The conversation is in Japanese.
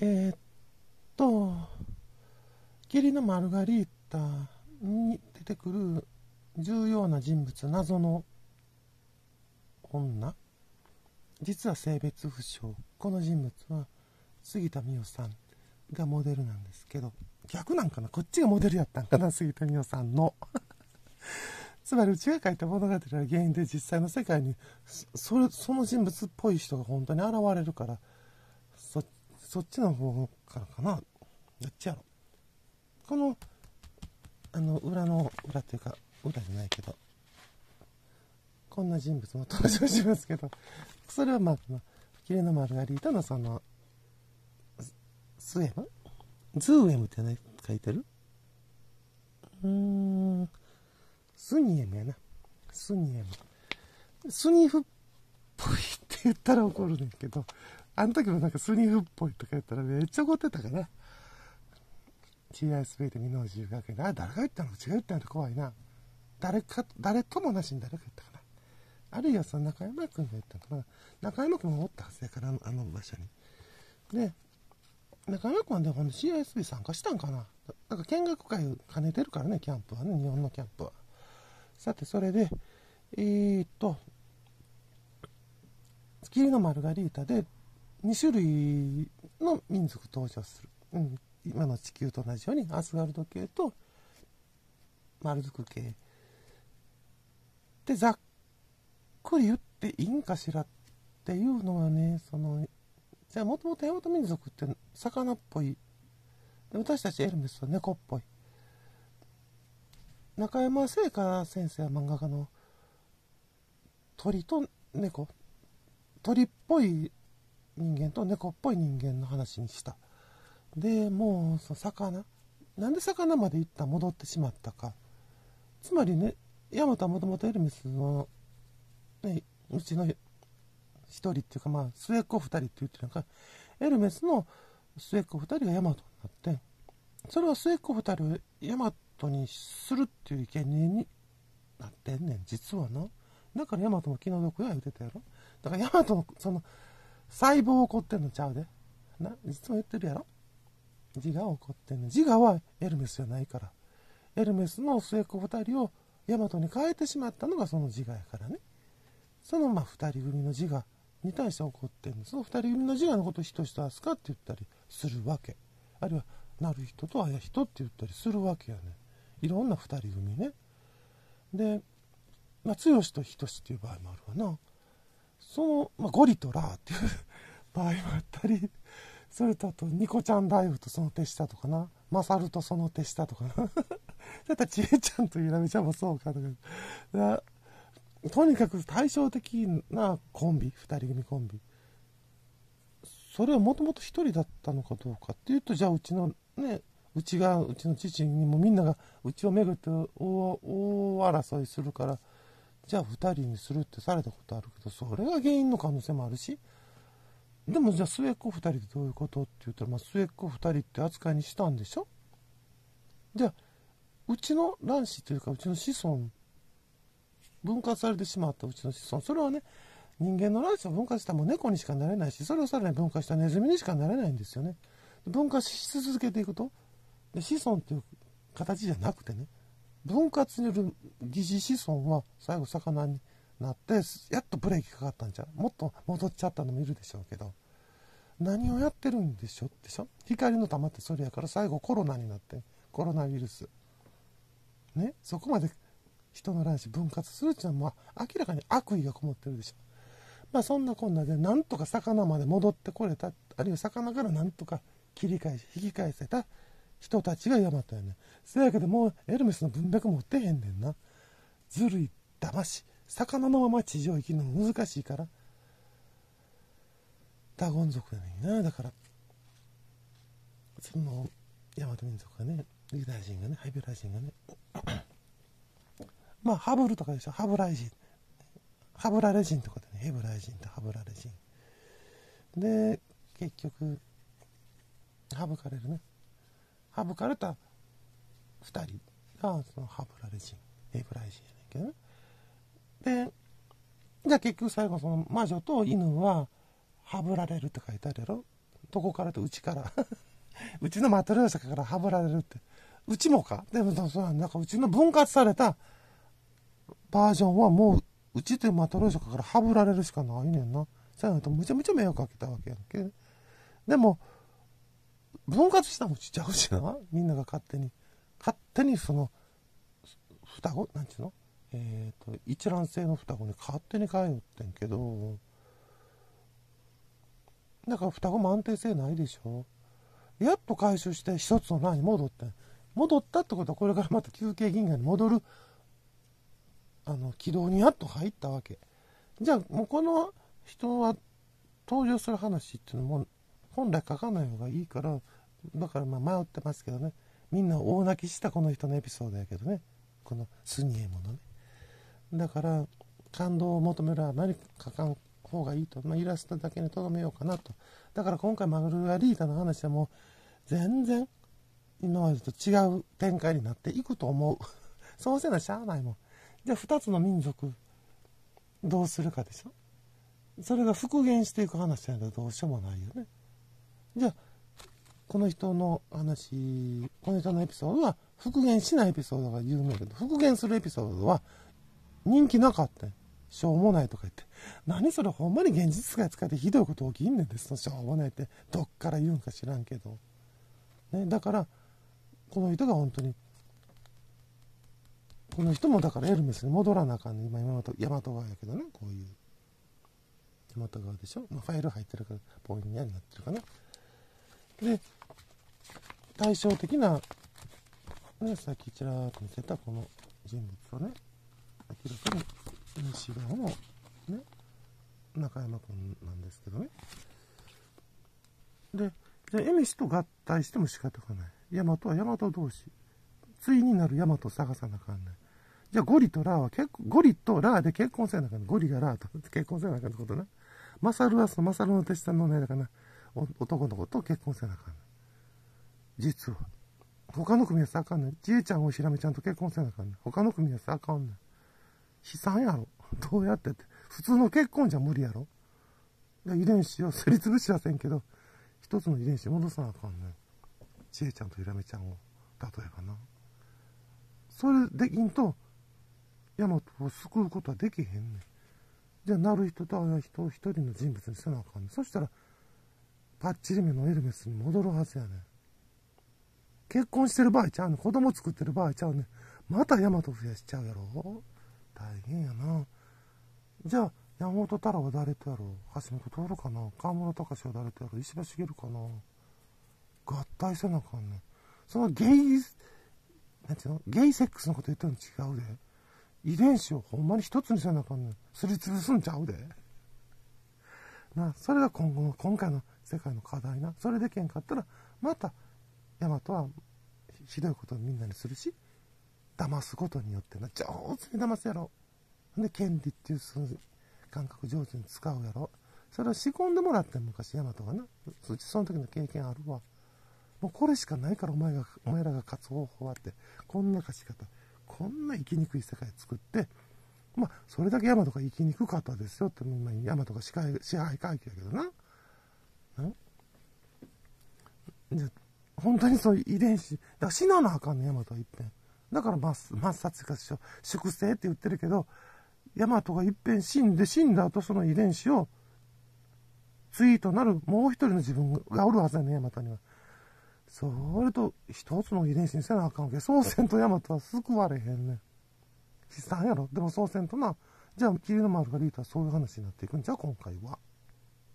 えー、っと、義理のマルガリータに出てくる重要な人物、謎の女。実は性別不詳。この人物は杉田美桜さんがモデルなんですけど、逆なんかなこっちがモデルやったんかな杉田美桜さんの。つまりうちが書いた物語が原因で実際の世界にその人物っぽい人が本当に現れるからそっちの方からかなどっちやろこのあの裏の裏というか裏じゃないけどこんな人物も登場しますけどそれはまあ、まあ、キレのマルガリータのそのスエムズーエムって何書いてるうーんスニエムやなスニエムスニフっぽいって言ったら怒るねんけどあの時もなんかスニフっぽいとか言ったらめっちゃ怒ってたから。TISB で美濃自由学園で、あ、誰が言ったの違う言ったの怖いな。誰か、誰ともなしに誰か言ったかな。あるいはその中山くんが言ったのかな。中山くんもおったはずやから、あの場所に。で、中山くんはでも CISB 参加したんかな。なんか見学会兼ねてるからね、キャンプはね、日本のキャンプは。さて、それで、えー、っと、月のマルガリータで2種類の民族登場する、うん、今の地球と同じようにアスガルド系とマルズク系でざっくり言っていいんかしらっていうのはねそのじゃあもともとマト民族って魚っぽいで私たちエルメスは猫っぽい中山聖華先生は漫画家の鳥と猫鳥っぽい人間と猫っぽい人間の話にした。で、もう、その魚。なんで魚まで行った戻ってしまったか。つまりね、ヤマトはもともとエルメスの、ね、うちの一人っていうか、まあ、末っ子二人って言ってるのか、エルメスの末っ子二人がヤマトになって、それは末っ子二人をヤマトにするっていう意見になってんねん、実はな。だからヤマトも気の毒や言うてたやろ。だからヤマトの、その、細胞怒ってんのちゃうで。な、いつも言ってるやろ自我怒ってんの。自我はエルメスじゃないから。エルメスの末っ子2人をヤマトに変えてしまったのがその自我やからね。そのま2人組の自我に対して怒ってんの。その2人組の自我のことを人とかって言ったりするわけ。あるいは、なる人とあや人って言ったりするわけやね。いろんな2人組ね。で、まあ、しとっていう場合もあるわな。その、まあ、ゴリとラーっていう場合もあったり、それとあと、ニコちゃんライフとその手下とかな、マサルとその手下とかな、ちょっとちえちゃんとゆら前ちゃんもそうかとか、かとにかく対照的なコンビ、2人組コンビ。それはもともと1人だったのかどうかっていうと、じゃあうちのね、うちがうちの父にもみんながうちを巡って大争いするからじゃあ2人にするってされたことあるけど、それが原因の可能性もあるし、でもじゃあ末っ子2人ってどういうことって言ったら、まあ、末っ子2人って扱いにしたんでしょじゃあ、うちの卵子というか、うちの子孫、分割されてしまったうちの子孫、それはね、人間の卵子を分割したらもう猫にしかなれないし、それをさらに分化したネズミにしかなれないんですよね。分割し続けていくと、で子孫っていう形じゃなくてね、分割による疑似子孫は最後魚になってやっとブレーキかかったんじゃもっと戻っちゃったのもいるでしょうけど何をやってるんでしょでしょ光の玉ってそれやから最後コロナになってコロナウイルスねそこまで人の卵子分割するじゃいうは、まあ、明らかに悪意がこもってるでしょまあそんなこんなでなんとか魚まで戻ってこれたあるいは魚からなんとか切り返し引き返せた人たちがヤマトやねん。せやけどもうエルメスの文脈持ってへんねんな。ずるい、騙し、魚のまま地上生きるの難しいから。ダゴン族やねんな。だから、その、ヤマト民族がね、ユダヤ人がね、ハイブラ人がね。まあ、ハブルとかでしょ。ハブライ人。ハブラレ人とかでね、ヘブライ人とハブラレ人。で、結局、省かれるね。省かれた2人がそのハブラレ人ヘブライ人やねんけどねでじゃあ結局最後その魔女と犬はハブられるって書いてあるやろどこからとうちから うちのマトリョーシカからハブられるってうちもかでもそうなんかうちの分割されたバージョンはもううちというマトリョーシカからハブられるしかないねんなそうやなとむちゃむちゃ迷惑かけたわけやんけでも分割したもちっちゃくしな。みんなが勝手に。勝手にその、双子なんちゅうのえっ、ー、と、一卵性の双子に勝手に変えよってんけど、だから双子も安定性ないでしょ。やっと回収して一つの欄に戻って戻ったってことはこれからまた休憩銀河に戻る、あの、軌道にやっと入ったわけ。じゃあもうこの人は登場する話っていうのも本来書かない方がいいからだからまあ迷ってますけどねみんな大泣きしたこの人のエピソードやけどねこのスニエモのねだから感動を求めるは何か書かん方がいいと、まあ、イラストだけにとどめようかなとだから今回マグルガリータの話はもう全然今までと違う展開になっていくと思う そうせなしゃあないもんじゃあ2つの民族どうするかでしょそれが復元していく話なんだどうしようもないよねじゃあ、この人の話、この人のエピソードは復元しないエピソードが有名だけど、復元するエピソードは人気なかったしょうもないとか言って。何それほんまに現実界使ってひどいこと起きんねんです。しょうもないって。どっから言うんか知らんけど。ね、だから、この人が本当に、この人もだからエルメスに戻らなあかんね今、今と、大和川やけどね、こういう。大和川でしょ、まあ、ファイル入ってるから、ぼんやになってるかな。で対照的な、ね、さっきちらっと見せたこの人物とね明らかに西側の、ね、中山君なんですけどねでじゃあ恵と合体しても仕方がない大和は大和同士ついになる大和を探さなあかんないじゃあゴリとラーは結構ゴリとラーで結婚せなあかんゴリがラーと結婚せなあかんってことなマサルはそのマサルの弟子さんのねだからな男の子と結婚せなあかんねん。実は。他の組はさあかんねん。じいちゃんをひらめちゃんと結婚せなあかんねん。他の組はさあかんねん。悲惨やろ。どうやってって。普通の結婚じゃ無理やろ。遺伝子をすりつぶしはせんけど、一つの遺伝子戻さなあかんねん。ちえちゃんとひらめちゃんを、例えばな。それできんと、ヤマトを救うことはできへんねん。じゃあ、なる人とああいう人を一人の人物にせなあかんねん。そしたら、パッチリ目のエルメスに戻るはずやねん。結婚してる場合ちゃうねん。子供作ってる場合ちゃうねん。またヤマト増やしちゃうやろ大変やな。じゃあ、山本太郎は誰とやろ橋本徹かな河村隆は誰とやろ石破茂かな合体せなあかんねん。そのゲイ、なんていうのゲイセックスのこと言ったの違うで。遺伝子をほんまに一つにせなあかんねん。すりつぶすんちゃうで。なあ、それが今後の、今回の世界の課題なそれでけんかったらまた大和はひどいことをみんなにするし騙すことによってな上手に騙すやろで権利っていうその感覚上手に使うやろそれを仕込んでもらって昔大和がなうちその時の経験あるわもうこれしかないからお前がお前らが勝つ方法はってこんな勝ち方こんな生きにくい世界作ってまあそれだけ大和が生きにくかったですよってヤマト大和が支配支配階級やけどなじゃ本当にそういう遺伝子だから死ななあかんねヤマトはいっぺんだから抹殺かしょ粛清って言ってるけどヤマトがいっぺん死んで死んだ後その遺伝子をツイートなるもう一人の自分がおるはずやねヤマトにはそれと一つの遺伝子にせなあかんわけそうせんとヤマトは救われへんねん悲惨やろでもそうせんとなじゃあ霧の丸がリータはそういう話になっていくんじゃ今回は。